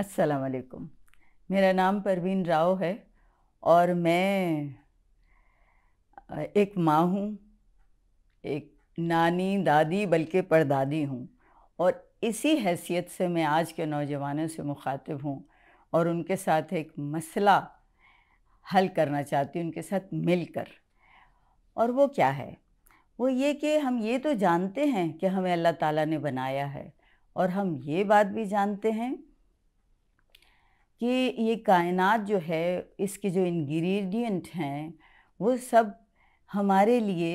अस्सलाम वालेकुम मेरा नाम परवीन राव है और मैं एक माँ हूँ एक नानी दादी बल्कि परदादी हूँ और इसी हैसियत से मैं आज के नौजवानों से मुखातिब हूँ और उनके साथ एक मसला हल करना चाहती हूँ उनके साथ मिलकर और वो क्या है वो ये कि हम ये तो जानते हैं कि हमें अल्लाह ताला ने बनाया है और हम ये बात भी जानते हैं कि ये कायनात जो है इसके जो इंग्रेडिएंट हैं वो सब हमारे लिए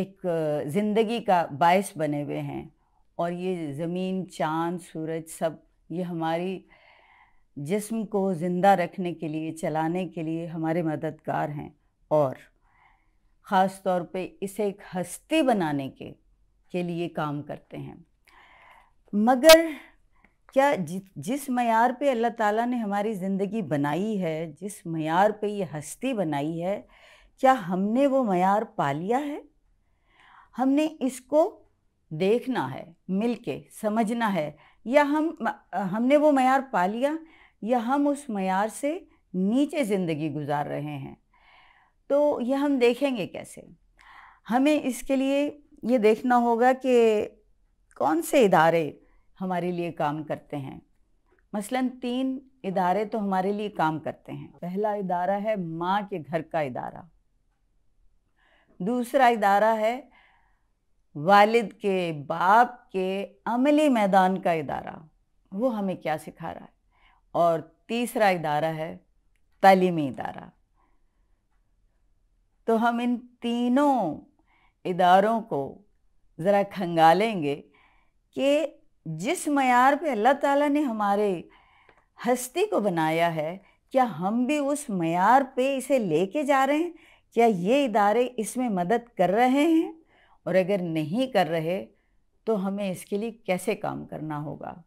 एक ज़िंदगी का बायस बने हुए हैं और ये ज़मीन चांद सूरज सब ये हमारी जिस्म को ज़िंदा रखने के लिए चलाने के लिए हमारे मददगार हैं और ख़ास तौर पे इसे एक हस्ती बनाने के के लिए काम करते हैं मगर क्या जि, जिस मैार पे अल्लाह ताला ने हमारी ज़िंदगी बनाई है जिस मैार पे ये हस्ती बनाई है क्या हमने वो मैार पा लिया है हमने इसको देखना है मिल के समझना है या हम हमने वो मैार पा लिया या हम उस मैार से नीचे ज़िंदगी गुजार रहे हैं तो यह हम देखेंगे कैसे हमें इसके लिए ये देखना होगा कि कौन से इदारे हमारे लिए काम करते हैं मसलन तीन इदारे तो हमारे लिए काम करते हैं पहला इदारा है माँ के घर का इदारा दूसरा इदारा है वालिद के बाप के अमली मैदान का इदारा वो हमें क्या सिखा रहा है और तीसरा इदारा है तलीमी इदारा तो हम इन तीनों इदारों को ज़रा खंगालेंगे कि जिस मैार पे अल्लाह ताला ने हमारे हस्ती को बनाया है क्या हम भी उस मैार पे इसे लेके जा रहे हैं क्या ये इदारे इसमें मदद कर रहे हैं और अगर नहीं कर रहे तो हमें इसके लिए कैसे काम करना होगा